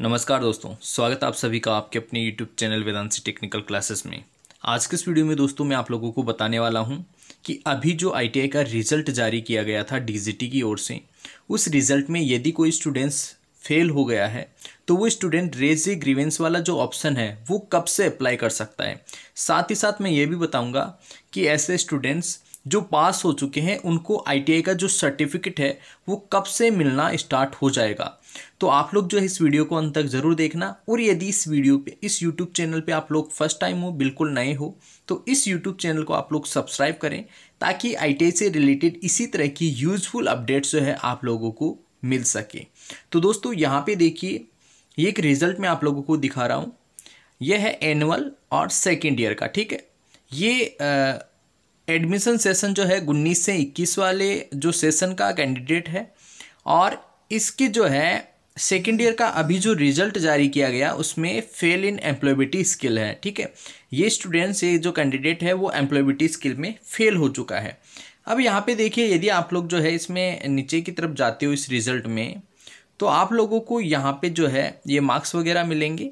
नमस्कार दोस्तों स्वागत आप सभी का आपके अपने YouTube channel Vedanshi technical classes में आज के इस वीडियो में दोस्तों मैं आप लोगों को बताने वाला हूं कि अभी जो आई का रिज़ल्ट जारी किया गया था डी की ओर से उस रिज़ल्ट में यदि कोई स्टूडेंट्स फेल हो गया है तो वो स्टूडेंट रेज ग्रीवेंस वाला जो ऑप्शन है वो कब से अप्लाई कर सकता है साथ ही साथ मैं ये भी बताऊँगा कि ऐसे स्टूडेंट्स जो पास हो चुके हैं उनको आई का जो सर्टिफिकेट है वो कब से मिलना स्टार्ट हो जाएगा तो आप लोग जो है इस वीडियो को अंत तक ज़रूर देखना और यदि इस वीडियो पे इस यूट्यूब चैनल पे आप लोग फर्स्ट टाइम हो बिल्कुल नए हो तो इस यूट्यूब चैनल को आप लोग सब्सक्राइब करें ताकि आई से रिलेटेड इसी तरह की यूज़फुल अपडेट्स जो है आप लोगों को मिल सके तो दोस्तों यहाँ पर देखिए ये एक रिज़ल्ट मैं आप लोगों को दिखा रहा हूँ यह है एनुअल और सेकेंड ईयर का ठीक है ये आ, एडमिशन सेशन जो है उन्नीस से इक्कीस वाले जो सेशन का कैंडिडेट है और इसकी जो है सेकेंड ईयर का अभी जो रिजल्ट जारी किया गया उसमें फेल इन एम्प्लॉयबिलिटी स्किल है ठीक है ये स्टूडेंट्स ये जो कैंडिडेट है वो एम्प्लॉयबिलिटी स्किल में फेल हो चुका है अब यहाँ पे देखिए यदि आप लोग जो है इसमें नीचे की तरफ जाते हो इस रिज़ल्ट में तो आप लोगों को यहाँ पे जो है ये मार्क्स वगैरह मिलेंगे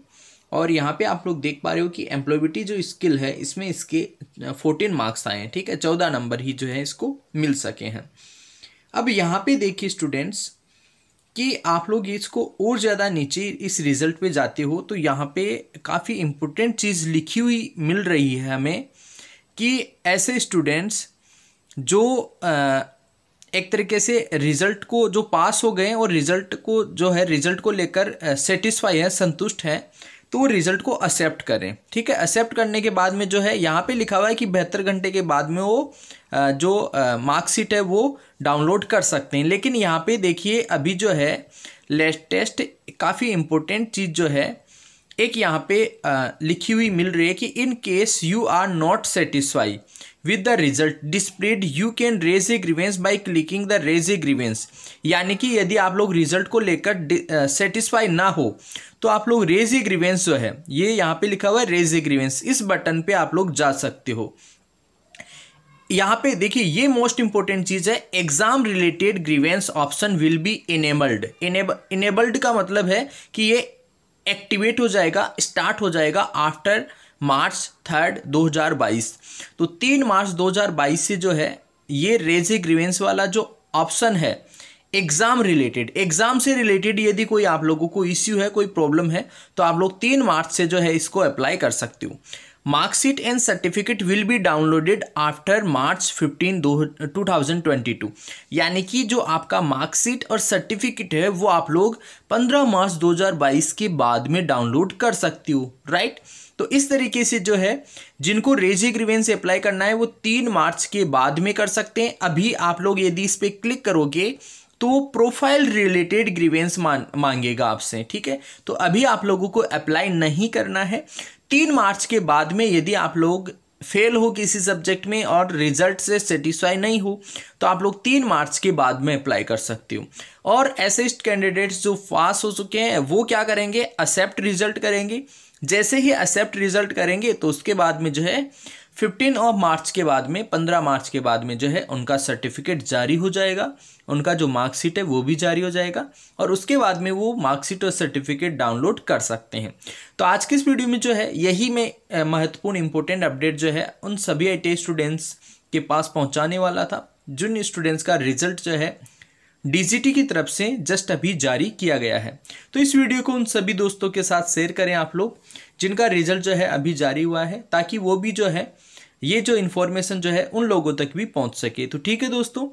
और यहाँ पे आप लोग देख पा रहे हो कि एम्प्लॉयबिलिटी जो स्किल है इसमें इसके फोर्टीन मार्क्स आए हैं ठीक है चौदह नंबर ही जो है इसको मिल सके हैं अब यहाँ पे देखिए स्टूडेंट्स कि आप लोग इसको और ज़्यादा नीचे इस रिज़ल्ट पे जाते हो तो यहाँ पे काफ़ी इम्पोर्टेंट चीज़ लिखी हुई मिल रही है हमें कि ऐसे स्टूडेंट्स जो एक तरीके से रिज़ल्ट को जो पास हो गए और रिज़ल्ट को जो है रिज़ल्ट को लेकर सेटिस्फाई है संतुष्ट हैं तो वो रिजल्ट को एक्सेप्ट करें ठीक है एक्सेप्ट करने के बाद में जो है यहाँ पे लिखा हुआ है कि बहत्तर घंटे के बाद में वो जो मार्कशीट है वो डाउनलोड कर सकते हैं लेकिन यहाँ पे देखिए अभी जो है लेटेस्ट काफ़ी इम्पोर्टेंट चीज़ जो है एक यहाँ पे लिखी हुई मिल रही है कि in case you are not satisfy with the result displayed you can raise a grievance by clicking the raise a grievance यानी कि यदि आप लोग रिजल्ट को लेकर सेटिस्फाई ना हो तो आप लोग रेज ए ग्रीवेंस जो है ये यहाँ पे लिखा हुआ है रेज ए ग्रीवेंस इस बटन पे आप लोग जा सकते हो यहाँ पे देखिए ये मोस्ट इंपॉर्टेंट चीज़ है exam related grievance option will be enabled enabled का मतलब है कि ये एक्टिवेट हो जाएगा स्टार्ट हो जाएगा आफ्टर मार्च थर्ड 2022 तो तीन मार्च 2022 से जो है ये रेजे ग्रीवेंस वाला जो ऑप्शन है एग्ज़ाम रिलेटेड एग्ज़ाम से रिलेटेड यदि कोई आप लोगों को इश्यू है कोई प्रॉब्लम है तो आप लोग तीन मार्च से जो है इसको अप्लाई कर सकते हो marksheet and certificate will be downloaded after March fifteen two thousand twenty two यानी कि जो आपका मार्कशीट और सर्टिफिकेट है वो आप लोग पंद्रह मार्च दो हज़ार बाईस के बाद में डाउनलोड कर सकती हो राइट तो इस तरीके से जो है जिनको रेजी ग्रीवेंस अप्लाई करना है वो तीन मार्च के बाद में कर सकते हैं अभी आप लोग यदि इस पर क्लिक करोगे तो वो प्रोफाइल रिलेटेड ग्रीवेंस मांगेगा आपसे ठीक है तो अभी आप लोगों को अप्लाई नहीं करना है तीन मार्च के बाद में यदि आप लोग फेल हो किसी सब्जेक्ट में और रिजल्ट से सेटिस्फाई नहीं हो तो आप लोग तीन मार्च के बाद में अप्लाई कर सकते हो और एसिस्ट कैंडिडेट्स जो पास हो चुके हैं वो क्या करेंगे एक्सेप्ट रिजल्ट करेंगे जैसे ही एक्सेप्ट रिजल्ट करेंगे तो उसके बाद में जो है फिफ्टीन ऑफ मार्च के बाद में पंद्रह मार्च के बाद में जो है उनका सर्टिफिकेट जारी हो जाएगा उनका जो मार्कशीट है वो भी जारी हो जाएगा और उसके बाद में वो मार्कशीट और सर्टिफिकेट डाउनलोड कर सकते हैं तो आज के इस वीडियो में जो है यही मैं महत्वपूर्ण इंपॉर्टेंट अपडेट जो है उन सभी आई स्टूडेंट्स के पास पहुँचाने वाला था जिन स्टूडेंट्स का रिजल्ट जो है डीजीटी की तरफ से जस्ट अभी जारी किया गया है तो इस वीडियो को उन सभी दोस्तों के साथ शेयर करें आप लोग जिनका रिजल्ट जो है अभी जारी हुआ है ताकि वो भी जो है ये जो इन्फॉर्मेशन जो है उन लोगों तक भी पहुंच सके तो ठीक है दोस्तों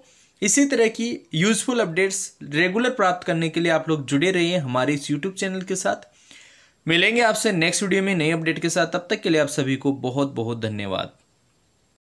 इसी तरह की यूजफुल अपडेट्स रेगुलर प्राप्त करने के लिए आप लोग जुड़े रहिए हमारे इस यूट्यूब चैनल के साथ मिलेंगे आपसे नेक्स्ट वीडियो में नई अपडेट के साथ तब तक के लिए आप सभी को बहुत बहुत धन्यवाद